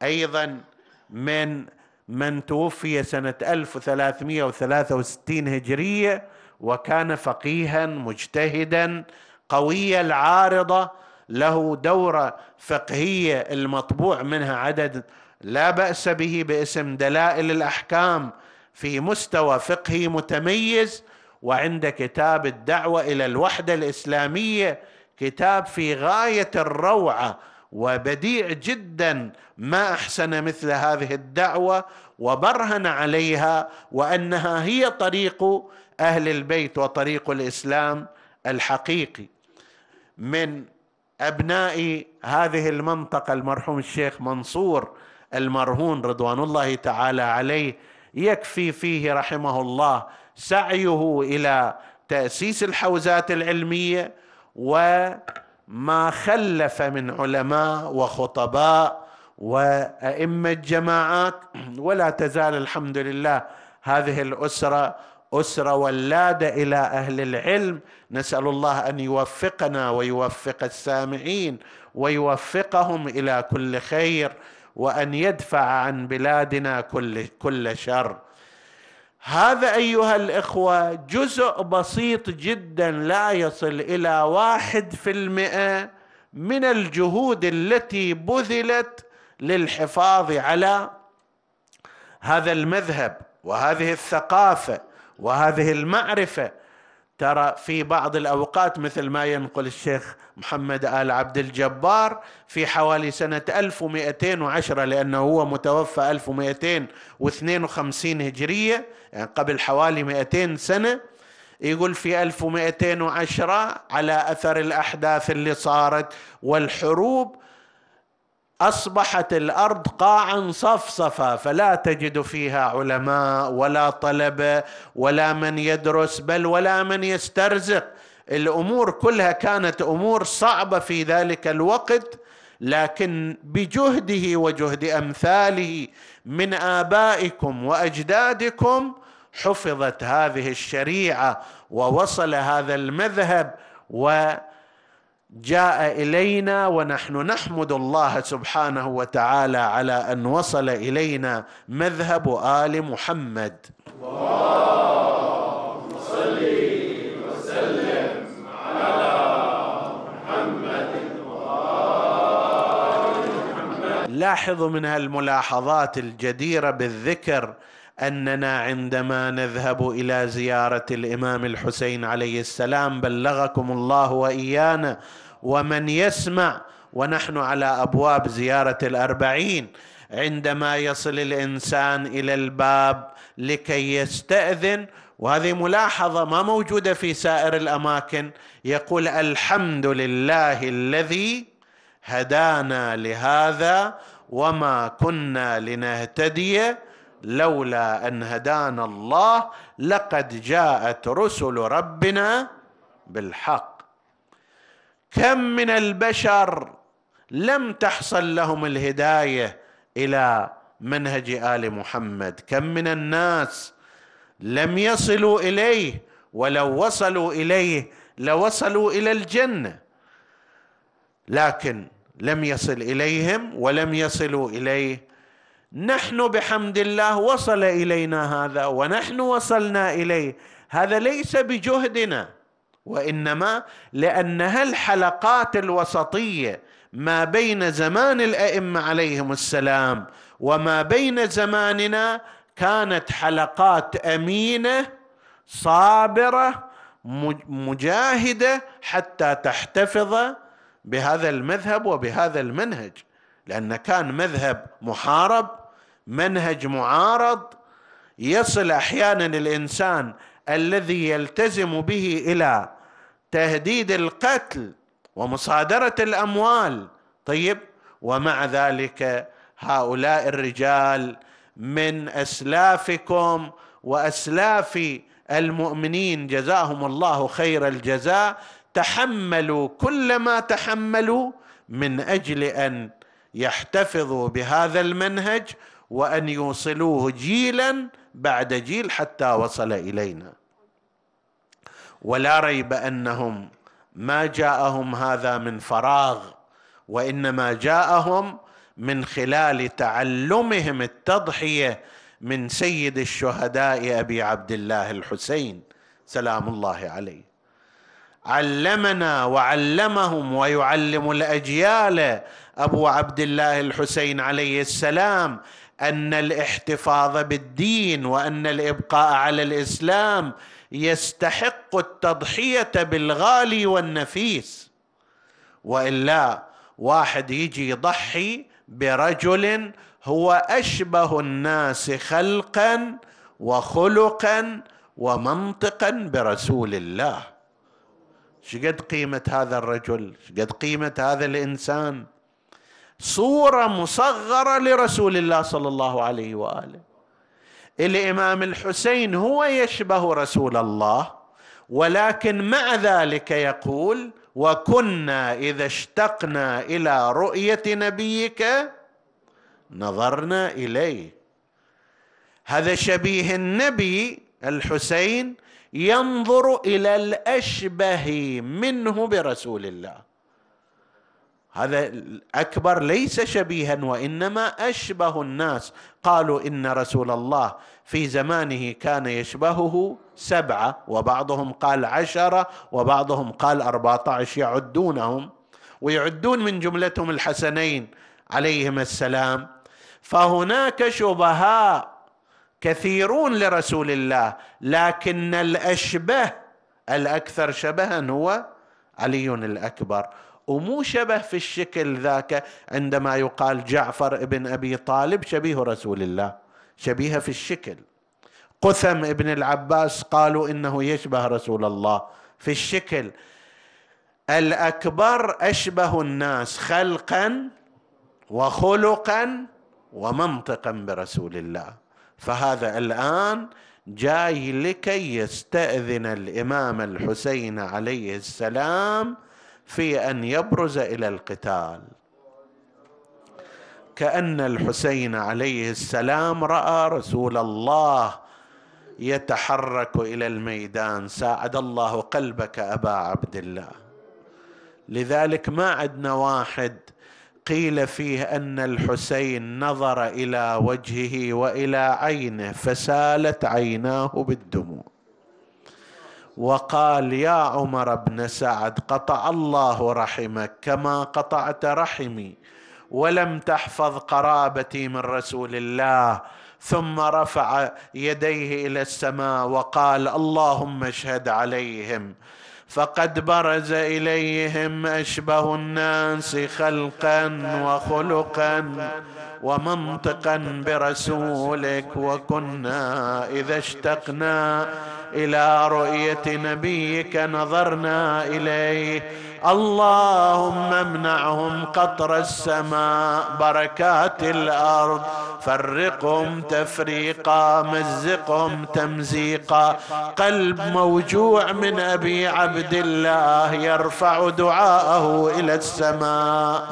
ايضا من من توفي سنه 1363 هجريه وكان فقيها مجتهدا قويه العارضه له دوره فقهيه المطبوع منها عدد لا باس به باسم دلائل الاحكام في مستوى فقهي متميز وعند كتاب الدعوه الى الوحده الاسلاميه كتاب في غايه الروعه وبديع جدا ما احسن مثل هذه الدعوه وبرهن عليها وانها هي طريق اهل البيت وطريق الاسلام الحقيقي من ابناء هذه المنطقه المرحوم الشيخ منصور المرهون رضوان الله تعالى عليه يكفي فيه رحمه الله سعيه الى تاسيس الحوزات العلميه وما خلف من علماء وخطباء وائمه جماعات ولا تزال الحمد لله هذه الاسره اسره ولاده الى اهل العلم نسال الله ان يوفقنا ويوفق السامعين ويوفقهم الى كل خير وان يدفع عن بلادنا كل كل شر هذا ايها الاخوه جزء بسيط جدا لا يصل الى واحد في المئه من الجهود التي بذلت للحفاظ على هذا المذهب وهذه الثقافه وهذه المعرفه ترى في بعض الاوقات مثل ما ينقل الشيخ محمد ال عبد الجبار في حوالي سنه 1210 لانه هو متوفى 1252 هجريه يعني قبل حوالي 200 سنه يقول في 1210 على اثر الاحداث اللي صارت والحروب اصبحت الارض قاعا صفصفا فلا تجد فيها علماء ولا طلبه ولا من يدرس بل ولا من يسترزق الامور كلها كانت امور صعبه في ذلك الوقت لكن بجهده وجهد امثاله من ابائكم واجدادكم حفظت هذه الشريعه ووصل هذا المذهب و جاء الينا ونحن نحمد الله سبحانه وتعالى على ان وصل الينا مذهب ال محمد اللهم وسلم على محمد وآل محمد لاحظوا من هالملاحظات الجديره بالذكر اننا عندما نذهب الى زياره الامام الحسين عليه السلام بلغكم الله وايانا ومن يسمع ونحن على ابواب زياره الاربعين عندما يصل الانسان الى الباب لكي يستاذن وهذه ملاحظه ما موجوده في سائر الاماكن يقول الحمد لله الذي هدانا لهذا وما كنا لنهتدي لولا ان هدانا الله لقد جاءت رسل ربنا بالحق كم من البشر لم تحصل لهم الهدايه الى منهج ال محمد كم من الناس لم يصلوا اليه ولو وصلوا اليه لوصلوا الى الجنه لكن لم يصل اليهم ولم يصلوا اليه نحن بحمد الله وصل الينا هذا ونحن وصلنا اليه هذا ليس بجهدنا وانما لانها الحلقات الوسطيه ما بين زمان الائمه عليهم السلام وما بين زماننا كانت حلقات امينه صابره مجاهده حتى تحتفظ بهذا المذهب وبهذا المنهج لأن كان مذهب محارب منهج معارض يصل أحيانا الإنسان الذي يلتزم به إلى تهديد القتل ومصادرة الأموال طيب ومع ذلك هؤلاء الرجال من اسلافكم واسلاف المؤمنين جزاهم الله خير الجزاء تحملوا كل ما تحملوا من اجل ان يحتفظوا بهذا المنهج وان يوصلوه جيلا بعد جيل حتى وصل الينا ولا ريب انهم ما جاءهم هذا من فراغ وانما جاءهم من خلال تعلمهم التضحيه من سيد الشهداء ابي عبد الله الحسين سلام الله عليه علمنا وعلمهم ويعلم الاجيال ابو عبد الله الحسين عليه السلام ان الاحتفاظ بالدين وان الابقاء على الاسلام يستحق التضحيه بالغالي والنفيس والا واحد يجي يضحي برجل هو اشبه الناس خلقا وخلقا ومنطقا برسول الله شقد قيمة هذا الرجل شقد قيمة هذا الإنسان صورة مصغرة لرسول الله صلى الله عليه وآله الإمام الحسين هو يشبه رسول الله ولكن مع ذلك يقول وكنا إذا اشتقنا إلى رؤية نبيك نظرنا إليه هذا شبيه النبي الحسين ينظر الى الاشبه منه برسول الله هذا الاكبر ليس شبيها وانما اشبه الناس قالوا ان رسول الله في زمانه كان يشبهه سبعه وبعضهم قال عشره وبعضهم قال اربعه عشر يعدونهم ويعدون من جملتهم الحسنين عليهما السلام فهناك شبهاء كثيرون لرسول الله لكن الاشبه الاكثر شبها هو علي الاكبر ومو شبه في الشكل ذاك عندما يقال جعفر ابن ابي طالب شبيه رسول الله شبيه في الشكل قثم ابن العباس قالوا انه يشبه رسول الله في الشكل الاكبر اشبه الناس خلقا وخلقا ومنطقا برسول الله فهذا الان جاي لكي يستاذن الامام الحسين عليه السلام في ان يبرز الى القتال كان الحسين عليه السلام راى رسول الله يتحرك الى الميدان ساعد الله قلبك ابا عبد الله لذلك ما عندنا واحد قيل فيه ان الحسين نظر الى وجهه والى عينه فسالت عيناه بالدموع وقال يا عمر بن سعد قطع الله رحمك كما قطعت رحمي ولم تحفظ قرابتي من رسول الله ثم رفع يديه الى السماء وقال اللهم اشهد عليهم فقد برز اليهم اشبه الناس خلقا وخلقا ومنطقا برسولك وكنا اذا اشتقنا الى رؤيه نبيك نظرنا اليه اللهم امنعهم قطر السماء بركات الارض فرقهم تفريقا مزقهم تمزيقا قلب موجوع من ابي عبد الله يرفع دعاءه الى السماء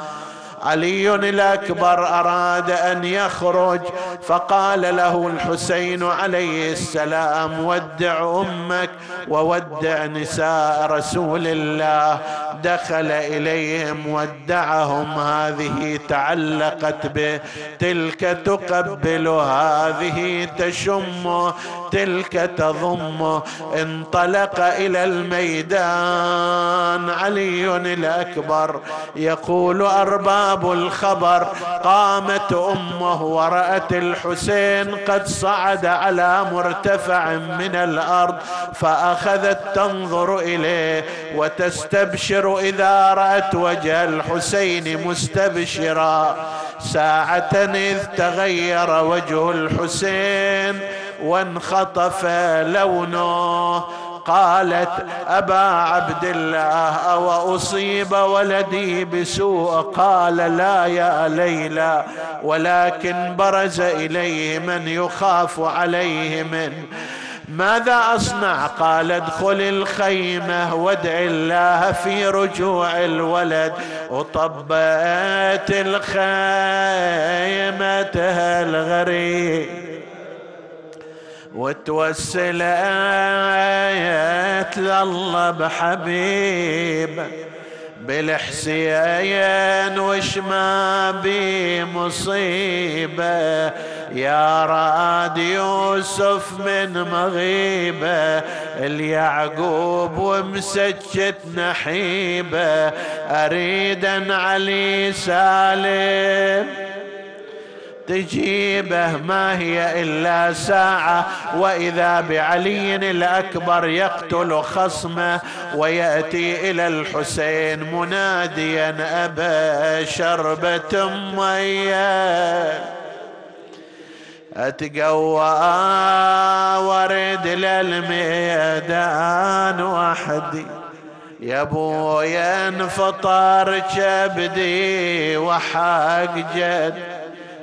علي الاكبر اراد ان يخرج فقال له الحسين عليه السلام ودع امك وودع نساء رسول الله دخل اليهم ودعهم هذه تعلقت به تلك تقبل هذه تشمه تلك تضمه انطلق الى الميدان علي الاكبر يقول ارباب الخبر قامت امه ورات الحسين الحسين قد صعد على مرتفع من الارض فاخذت تنظر اليه وتستبشر اذا رات وجه الحسين مستبشرا ساعه اذ تغير وجه الحسين وانخطف لونه قالت أبا عبد الله أو أصيب ولدي بسوء قال لا يا ليلى ولكن برز إليه من يخاف عليه من ماذا أصنع قال ادخل الخيمة وادع الله في رجوع الولد وطبقت الخيمة الغريب وتوسل آيات لله بحبيب بالحسيان وش ما بي مصيبة يا راد يوسف من مغيبة اليعقوب ومسجت نحيبة أريدا علي سالم تجيبه ما هي إلا ساعة وإذا بعلي الأكبر يقتل خصمه ويأتي إلى الحسين مناديا أبا شربة مية اتقوى ورد للميدان وحدي يا بويا انفطر كبدي وحق جد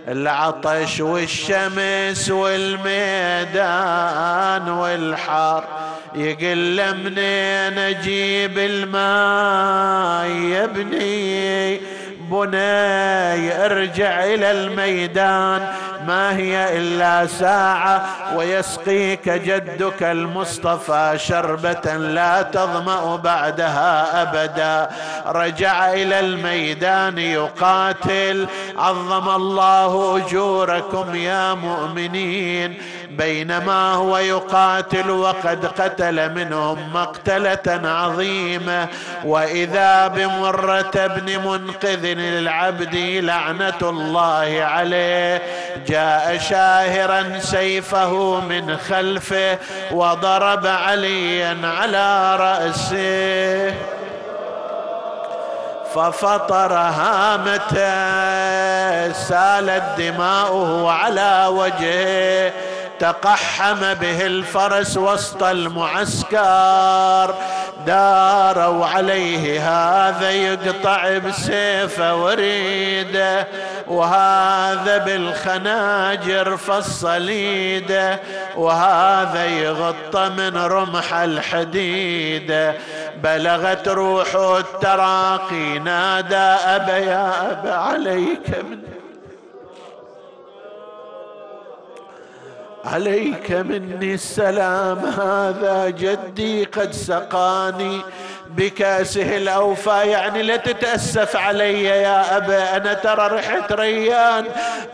العطش والشمس والميدان والحار يقل منين اجيب الماء يا ابني بني ارجع الى الميدان ما هي الا ساعه ويسقيك جدك المصطفى شربه لا تظما بعدها ابدا رجع الى الميدان يقاتل عظم الله اجوركم يا مؤمنين بينما هو يقاتل وقد قتل منهم مقتله عظيمه واذا بمره بن منقذ العبد لعنه الله عليه جاء شاهرا سيفه من خلفه وضرب عليا على راسه ففطر هامته سالت دماؤه على وجهه تقحم به الفرس وسط المعسكر داروا عليه هذا يقطع بسيفه وريده وهذا بالخناجر فالصليده وهذا يغط من رمح الحديده بلغت روحه التراقي نادى أبا يا أبا عليك منه عليك مني السلام هذا جدي قد سقاني بكاسه الأوفى يعني لا تتأسف علي يا أبا أنا ترى رحت ريان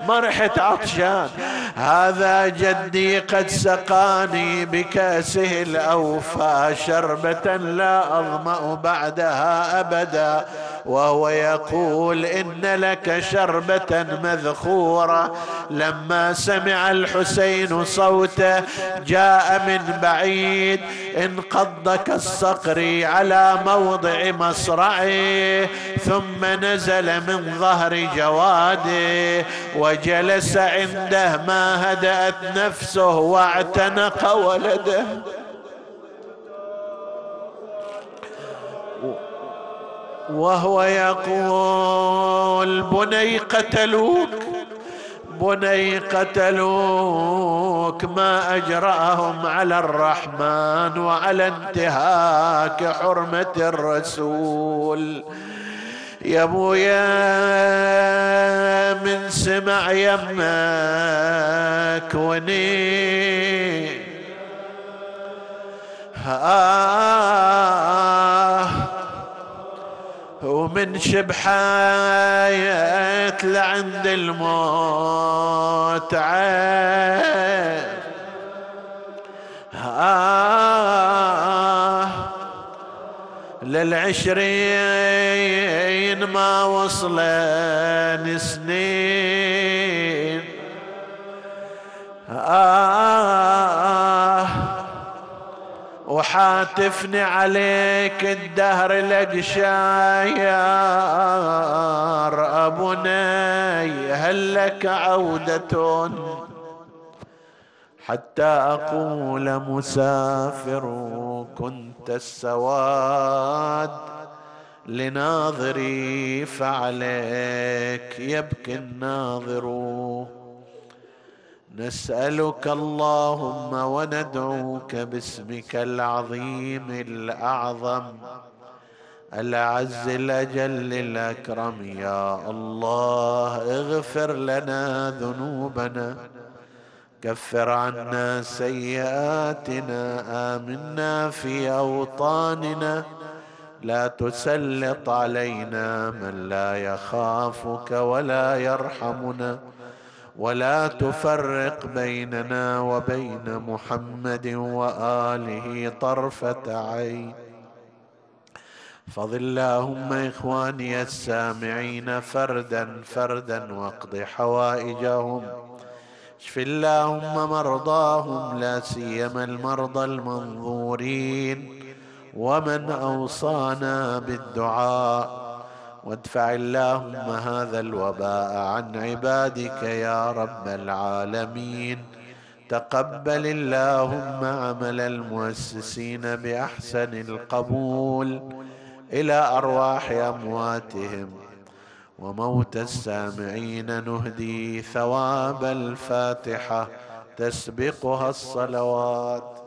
ما رحت عطشان هذا جدي قد سقاني بكاسه الأوفى شربة لا أظمأ بعدها أبدا وهو يقول إن لك شربة مذخورة لما سمع الحسين صوته جاء من بعيد انقض كالصقر على موضع مصرعه ثم نزل من ظهر جواده وجلس عنده ما هدأت نفسه واعتنق ولده وهو يقول بني قتلوك بني قتلوك ما اجراهم على الرحمن وعلى انتهاك حرمه الرسول يا بويا من سمع يمك وني آه ومن شبحات لعند الموت عين آه للعشرين ما وصلن سنين آه وحاتفني عليك الدهر الأقشاير أبو ناي هل لك عودة حتى أقول مسافر كنت السواد لناظري فعليك يبكي الناظر نسالك اللهم وندعوك باسمك العظيم الاعظم العز الاجل الاكرم يا الله اغفر لنا ذنوبنا كفر عنا سيئاتنا امنا في اوطاننا لا تسلط علينا من لا يخافك ولا يرحمنا ولا تفرق بيننا وبين محمد واله طرفه عين فضل اللهم اخواني السامعين فردا فردا واقض حوائجهم اشف اللهم مرضاهم لا سيما المرضى المنظورين ومن اوصانا بالدعاء وادفع اللهم هذا الوباء عن عبادك يا رب العالمين تقبل اللهم عمل المؤسسين باحسن القبول الى ارواح امواتهم وموت السامعين نهدي ثواب الفاتحه تسبقها الصلوات